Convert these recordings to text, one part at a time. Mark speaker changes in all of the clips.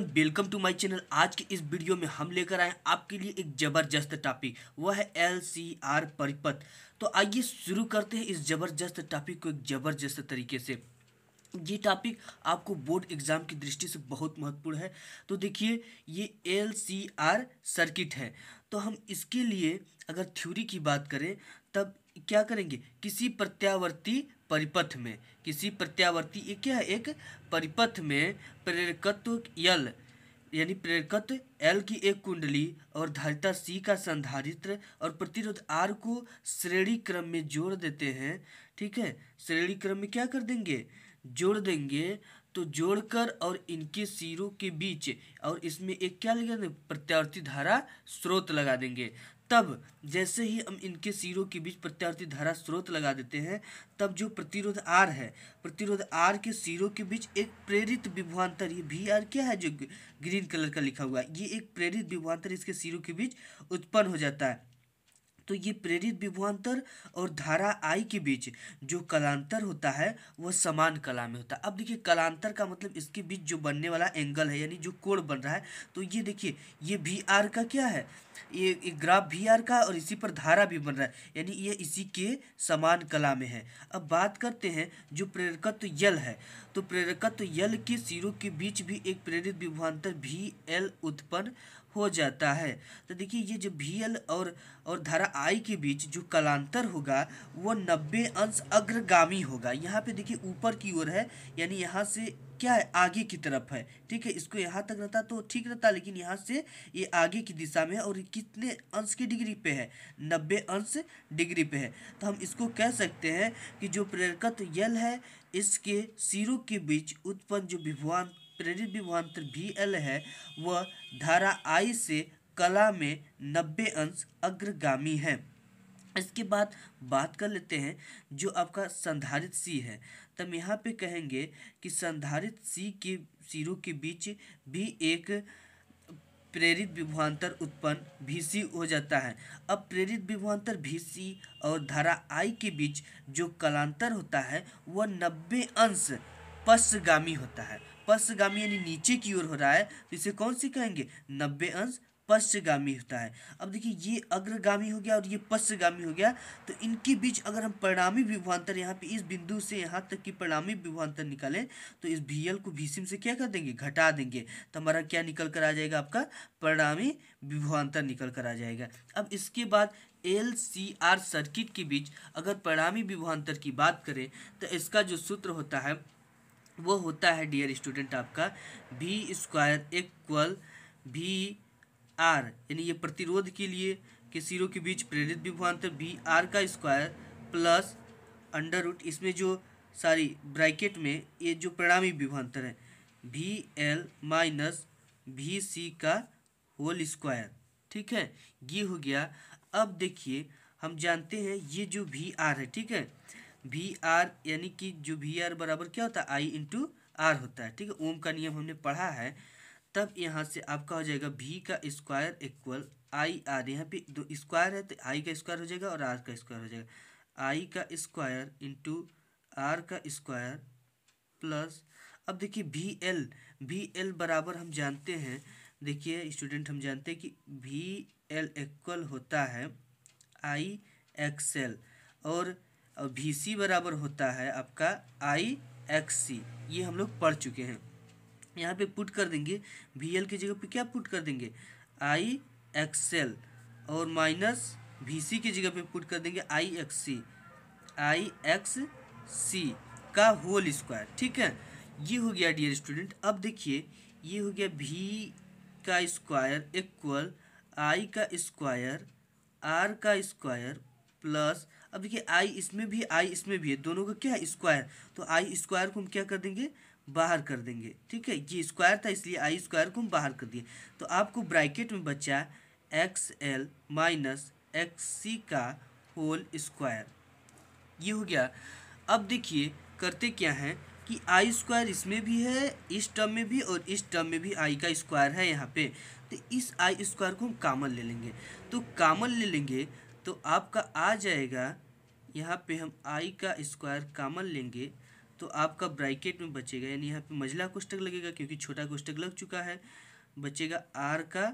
Speaker 1: everyone welcome to my channel आज के इस वीडियो में हम लेकर आए आपके लिए एक ज़बरदस्त टॉपिक वह है एलसीआर परिपथ तो आइए शुरू करते हैं इस ज़बरदस्त टॉपिक को एक ज़बरदस्त तरीके से ये टॉपिक आपको बोर्ड एग्ज़ाम की दृष्टि से बहुत महत्वपूर्ण है तो देखिए ये एल सर्किट है तो हम इसके लिए अगर थ्योरी की बात करें तब क्या करेंगे किसी प्रत्यावर्ती परिपथ में किसी प्रत्यावर्ती क्या है एक परिपथ में प्रेरकत्व यल यानी प्रेरकत्व एल की एक कुंडली और धारिता सी का संधारित्र और प्रतिरोध आर को श्रेणी क्रम में जोड़ देते हैं ठीक है श्रेणी क्रम में क्या कर देंगे जोड़ देंगे तो जोड़कर और इनके सिरों के बीच और इसमें एक क्या लगा देंगे प्रत्यावर्ती धारा स्रोत लगा देंगे तब जैसे ही हम इनके सिरों के बीच प्रत्यावर्ती धारा स्रोत लगा देते हैं तब जो प्रतिरोध आर है प्रतिरोध आर के सिरों के बीच एक प्रेरित विभवान्तर ये भी आर क्या है जो ग्रीन कलर का लिखा हुआ है ये एक प्रेरित विभवान्तर इसके सिरों के बीच उत्पन्न हो जाता है तो ये प्रेरित विभुआंतर और धारा आई के बीच जो कलांतर होता है वह समान कला में होता है अब देखिए कलांतर का मतलब इसके बीच जो बनने वाला एंगल है यानी जो कोण बन रहा है तो ये देखिए ये वी आर का क्या है ये ग्राफ वी आर का और इसी पर धारा भी बन रहा है यानी ये इसी के समान कला में है अब बात करते हैं जो प्रेरकत्व यल है तो प्रेरकत्व यल के सिरों के बीच भी एक प्रेरित विभुआंतर भी एल उत्पन्न हो जाता है तो देखिए ये जो भी एल और और धारा आई के बीच जो कलांतर होगा वो नब्बे अंश अग्रगामी होगा यहाँ पे देखिए ऊपर की ओर है यानी यहाँ से क्या है आगे की तरफ है ठीक है इसको यहाँ तक रहता तो ठीक रहता लेकिन यहाँ से ये आगे की दिशा में है और कितने अंश की डिग्री पे है नब्बे अंश डिग्री पे है तो हम इसको कह सकते हैं कि जो प्रेरकत यल है इसके सिरों के बीच उत्पन्न जो विभवान प्रेरित विभवांतर भी एल है वह धारा आई से कला में नब्बे अंश अग्रगामी है इसके बाद बात कर लेते हैं जो आपका संधारित सी है तब यहाँ पे कहेंगे कि संधारित सी के सिरों के बीच भी एक प्रेरित विभवांतर उत्पन्न सी हो जाता है अब प्रेरित विभवांतर सी और धारा आई के बीच जो कलांतर होता है वह नब्बे अंश पश्चगामी होता है पश्चगामी यानी नीचे की ओर हो रहा है तो इसे कौन सी कहेंगे नब्बे अंश पश्चगामी होता है अब देखिए ये अग्रगामी हो गया और ये पश्चगामी हो गया तो इनके बीच अगर हम परिणामी विभवान्तर यहाँ पे इस बिंदु से यहाँ तक की परिणामी विभवान्तर निकालें तो इस भी को भीसीम से क्या कर देंगे घटा देंगे तो हमारा क्या निकल कर आ जाएगा आपका परिणामी विभवान्तर निकल कर आ जाएगा अब इसके बाद एल सी आर सर्किट के बीच अगर परिणामी विभवान्तर की बात करें तो इसका जो सूत्र होता है वो होता है डियर स्टूडेंट आपका V square equal V R यानी ये प्रतिरोध के लिए के सिरों के बीच प्रेरित विभवान्तर वी आर का स्क्वायर प्लस अंडर रूट इसमें जो सारी ब्रैकेट में ये जो परिणामी विभवान्तर है V L minus V C का होल स्क्वायर ठीक है ये हो गया अब देखिए हम जानते हैं ये जो वी आर है ठीक है वी आर यानी कि जो वी आर बराबर क्या होता है आई इंटू आर होता है ठीक है ओम का नियम हमने पढ़ा है तब यहाँ से आपका हो जाएगा वी का स्क्वायर इक्वल आई आर यहाँ पे दो स्क्वायर है तो आई का स्क्वायर हो जाएगा और आर का स्क्वायर हो जाएगा आई का स्क्वायर इंटू आर का स्क्वायर प्लस अब देखिए वी एल वी एल बराबर हम जानते हैं देखिए स्टूडेंट हम जानते हैं कि वी एल इक्वल होता है आई एक्स एल और और भी सी बराबर होता है आपका आई एक्स सी ये हम लोग पढ़ चुके हैं यहाँ पे पुट कर देंगे वी एल की जगह पे क्या पुट कर देंगे आई एल और माइनस वी सी की जगह पे पुट कर देंगे I x C I x C का होल स्क्वायर ठीक है ये हो गया डियर स्टूडेंट अब देखिए ये हो गया भी का स्क्वायर इक्वल आई का स्क्वायर आर का स्क्वायर प्लस अब देखिए आई इसमें भी आई इसमें भी है दोनों का क्या है स्क्वायर तो आई स्क्वायर को हम क्या कर देंगे बाहर कर देंगे ठीक है ये स्क्वायर था इसलिए आई स्क्वायर को हम बाहर कर दिए तो आपको ब्रैकेट में बचा X L minus X C का होल स्क्वायर ये हो गया अब देखिए करते क्या हैं कि आई स्क्वायर इसमें भी है इस टर्म में भी और इस टर्म में भी आई का स्क्वायर है यहाँ पे तो इस आई स्क्वायर को हम कामन ले लेंगे तो कामन ले लेंगे तो आपका आ जाएगा यहाँ पे हम आई का स्क्वायर कामन लेंगे तो आपका ब्रैकेट में बचेगा यानी यहाँ पे मझला कोष्टक लगेगा क्योंकि छोटा कोष्टक लग चुका है बचेगा आर का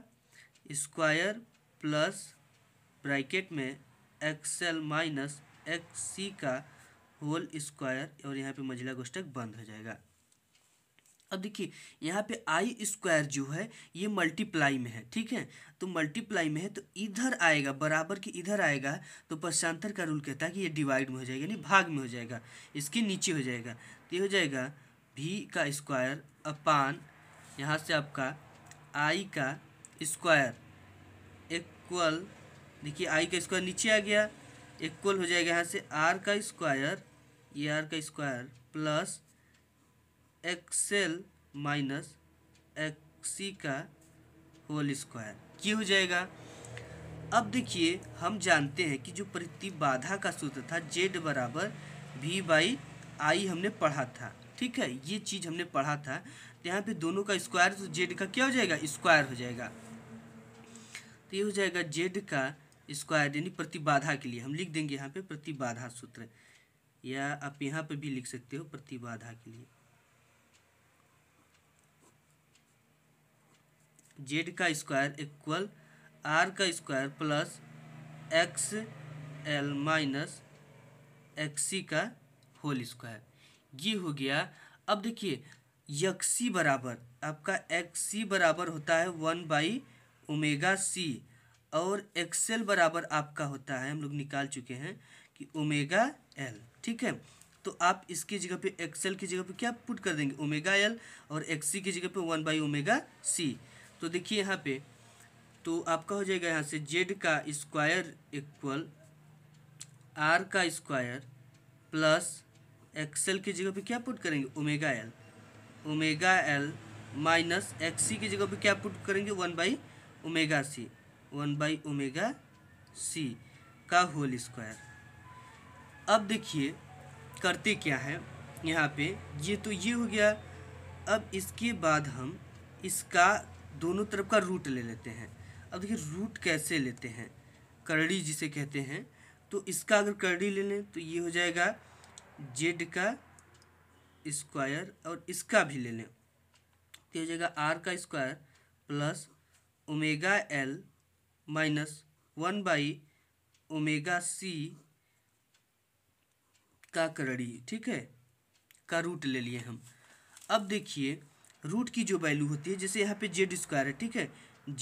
Speaker 1: स्क्वायर प्लस ब्रैकेट में X L minus X C का होल स्क्वायर और यहाँ पे मझला कोष्टक बंद हो जाएगा अब देखिए यहाँ पे आई स्क्वायर जो है ये मल्टीप्लाई में है ठीक है तो मल्टीप्लाई में है तो इधर आएगा बराबर के इधर आएगा तो पश्चांतर का रूल कहता है कि ये डिवाइड में हो जाएगा यानी भाग में हो जाएगा इसके नीचे हो जाएगा तो ये हो जाएगा भी का स्क्वायर अपान यहाँ से आपका आई का स्क्वायर इक्वल देखिए आई का स्क्वायर नीचे आ गया इक्वल हो जाएगा यहाँ से आर का स्क्वायर ये आर का square plus X L minus XC का होल स्क्वायर ये हो जाएगा अब देखिए हम जानते हैं कि जो प्रतिबाधा का सूत्र था जेड बराबर वी बाई आई हमने पढ़ा था ठीक है ये चीज़ हमने पढ़ा था तो यहाँ पे दोनों का स्क्वायर तो जेड का क्या हो जाएगा स्क्वायर हो जाएगा तो ये हो जाएगा जेड का स्क्वायर यानी प्रतिबाधा के लिए हम लिख देंगे यहाँ पे प्रतिबाधा सूत्र या आप यहाँ पे भी लिख सकते हो प्रतिबाधा के लिए जेड का स्क्वायर इक्वल आर का square plus X L minus XC का होल स्क्वायर ये हो गया अब देखिए यक्सी बराबर आपका एक्सी बराबर होता है वन बाई ओमेगा सी और एक्सेल बराबर आपका होता है हम लोग निकाल चुके हैं कि ओमेगा एल ठीक है तो आप इसकी जगह पे एक्सेल की जगह पे क्या पुट कर देंगे ओमेगा एल और एक्सी की जगह पे वन बाई ओमेगा सी तो देखिए यहाँ पे तो आपका हो जाएगा यहाँ से जेड का स्क्वायर इक्वल आर का स्क्वायर प्लस एक्सएल की जगह पे क्या पुट करेंगे omega L omega L minus X की जगह पे क्या पुट करेंगे one by omega C one by omega C का होल स्क्वायर अब देखिए करते क्या है यहाँ पे ये तो ये हो गया अब इसके बाद हम इसका दोनों तरफ का रूट ले लेते हैं अब देखिए रूट कैसे लेते हैं करड़ी जिसे कहते हैं तो इसका अगर करड़ी ले लें तो ये हो जाएगा जेड का स्क्वायर और इसका भी ले लें तो हो जाएगा आर का square plus omega L minus one by omega C का करड़ी ठीक है का रूट ले लिए हम अब देखिए रूट की जो वैल्यू होती है जैसे यहाँ पे जेड स्क्वायर है ठीक है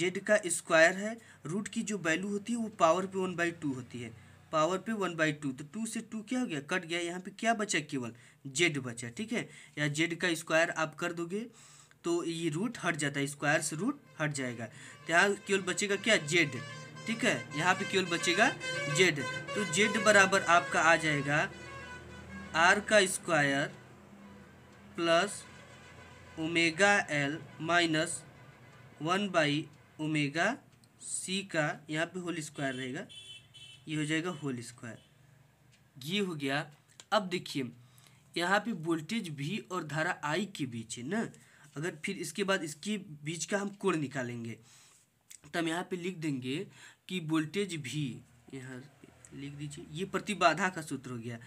Speaker 1: जेड का स्क्वायर है रूट की जो वैल्यू होती है वो पावर पे वन बाई टू होती है पावर पे वन बाई टू तो टू से टू क्या हो गया कट गया यहाँ पे क्या बचा केवल जेड बचा ठीक है या जेड का स्क्वायर आप कर दोगे तो ये रूट हट जाता है स्क्वायर से रूट हट जाएगा तो यहाँ केवल बचेगा क्या जेड ठीक है यहाँ पे केवल बचेगा जेड तो जेड बराबर आपका आ जाएगा आर का square plus omega L minus one by omega C का यहाँ पे होल स्क्वायर रहेगा ये हो जाएगा होल स्क्वायर ये हो गया अब देखिए यहाँ पे वोल्टेज भी और धारा आई के बीच है ना अगर फिर इसके बाद इसके बीच का हम कोण निकालेंगे तब तो यहाँ पे लिख देंगे कि वोल्टेज भी यहाँ लिख दीजिए ये प्रतिबाधा का सूत्र हो गया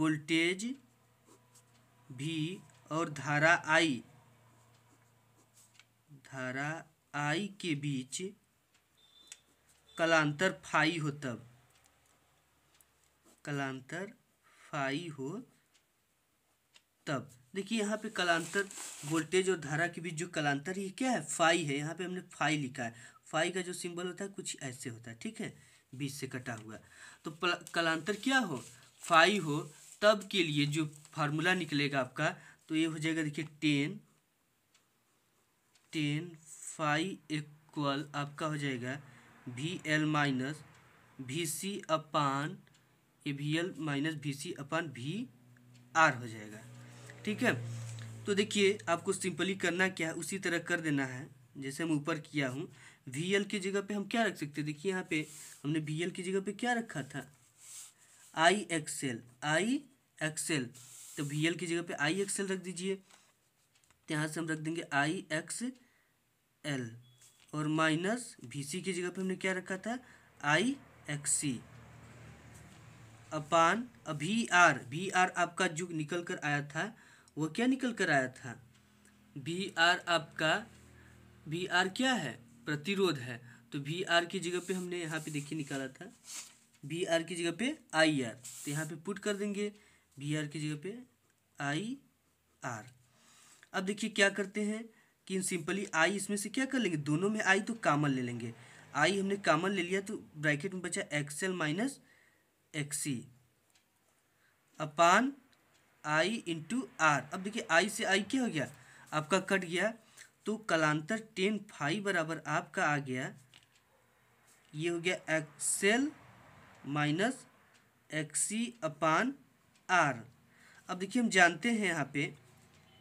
Speaker 1: वोल्टेज भी और धारा आई अठारह आई के बीच कलांतर फाई हो तब कलांतर फाई हो तब देखिए यहाँ पे कलांतर वोल्टेज और धारा के बीच जो कलांतर ये क्या है फाई है यहाँ पे हमने फाई लिखा है फाई का जो सिंबल होता है कुछ ऐसे होता है ठीक है बीच से कटा हुआ तो कलांतर क्या हो फाई हो तब के लिए जो फार्मूला निकलेगा आपका तो ये हो जाएगा देखिए टेन टेन फाइव इक्वल आपका हो जाएगा V L minus V C upon ए V L minus V C upon V R हो जाएगा ठीक है तो देखिए आपको सिंपली करना क्या है उसी तरह कर देना है जैसे हम ऊपर किया हूँ वी एल की जगह पे हम क्या रख सकते हैं देखिए यहाँ पे हमने वी एल की जगह पे क्या रखा था आई एक्सेल आई एक्सेल तो वी एल की जगह पे आई एक्सेल रख दीजिए तो यहाँ से हम रख देंगे आई एक्स एल और माइनस वी सी की जगह पे हमने क्या रखा था आई एक्स सी अपान अभी आर वी आर आपका जो निकल कर आया था वो क्या निकल कर आया था वी आर आपका वी आर क्या है प्रतिरोध है तो वी आर की जगह पे हमने यहाँ पे देखिए निकाला था वी आर की जगह पे आई आर तो यहाँ पे पुट कर देंगे वी आर की जगह पे आई आर अब देखिए क्या करते हैं कि सिंपली आई इसमें से क्या कर लेंगे दोनों में आई तो कामन ले लेंगे आई हमने कामन ले लिया तो ब्रैकेट में बचा X L minus X C upon I into R अब देखिए आई से आई क्या हो गया आपका कट गया तो कलांतर टेन फाइव बराबर आपका आ गया ये हो गया X L minus X C upon R अब देखिए हम जानते हैं यहाँ पे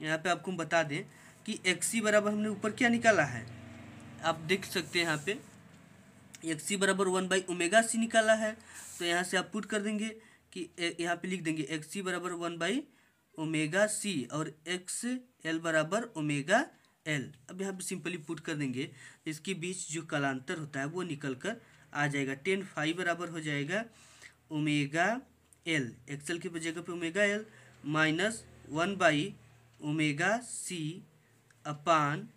Speaker 1: यहाँ पे आपको हम बता दें कि एक्सी बराबर हमने ऊपर क्या निकाला है आप देख सकते हैं यहाँ पे एक्सी बराबर वन बाई ओमेगा सी निकाला है तो यहाँ से आप पुट कर देंगे कि यहाँ पे लिख देंगे एक्सी बराबर वन बाई ओमेगा सी और एक्स एल बराबर ओमेगा एल अब यहाँ पे सिंपली पुट कर देंगे इसके बीच जो कलांतर होता है वो निकल कर आ जाएगा टेन फाइव बराबर हो जाएगा ओमेगा एल एक्सएल की जगह पे omega L minus one by omega C upon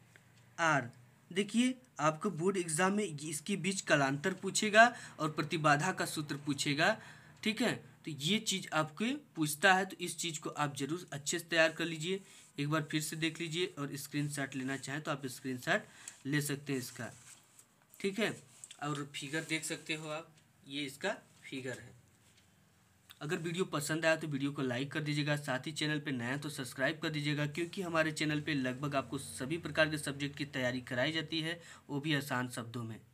Speaker 1: R देखिए आपको बोर्ड एग्जाम में इसके बीच कलांतर पूछेगा और प्रतिबाधा का सूत्र पूछेगा ठीक है तो ये चीज़ आपके पूछता है तो इस चीज़ को आप जरूर अच्छे से तैयार कर लीजिए एक बार फिर से देख लीजिए और स्क्रीनशॉट लेना चाहें तो आप स्क्रीनशॉट ले सकते हैं इसका ठीक है और फिगर देख सकते हो आप ये इसका फिगर है अगर वीडियो पसंद आया तो वीडियो को लाइक कर दीजिएगा साथ ही चैनल पर नया तो सब्सक्राइब कर दीजिएगा क्योंकि हमारे चैनल पर लगभग आपको सभी प्रकार के सब्जेक्ट की तैयारी कराई जाती है वो भी आसान शब्दों में